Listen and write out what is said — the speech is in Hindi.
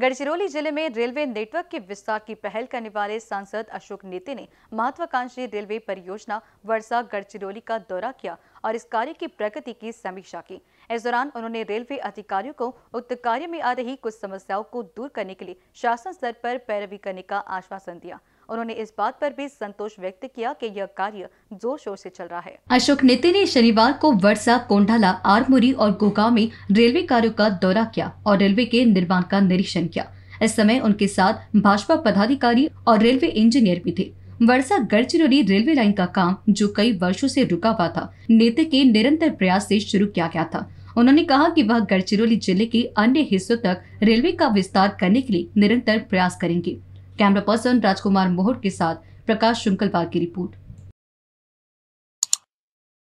गढ़चिरौली जिले में रेलवे नेटवर्क के विस्तार की पहल करने वाले सांसद अशोक नेते ने महत्वाकांक्षी रेलवे परियोजना वर्षा गढ़चिरौली का दौरा किया और इस कार्य की प्रगति की समीक्षा की इस दौरान उन्होंने रेलवे अधिकारियों को उक्त कार्य में आ रही कुछ समस्याओं को दूर करने के लिए शासन स्तर पर पैरवी करने का आश्वासन दिया उन्होंने इस बात पर भी संतोष व्यक्त किया कि यह कार्य जोर शोर से चल रहा है अशोक नेते ने शनिवार को वर्षा कोंडाला आरमुरी और गोगांव में रेलवे कार्यो का दौरा किया और रेलवे के निर्माण का निरीक्षण किया इस समय उनके साथ भाजपा पदाधिकारी और रेलवे इंजीनियर भी थे वर्षा गढ़चिरौली रेलवे लाइन का काम जो कई वर्षों से रुका हुआ था नेते के निरंतर प्रयास से शुरू किया गया था उन्होंने कहा कि वह गढ़चिरौली जिले के अन्य हिस्सों तक रेलवे का विस्तार करने के लिए निरंतर प्रयास करेंगे कैमरा पर्सन राजकुमार मोहट के साथ प्रकाश शुंकलवार की रिपोर्ट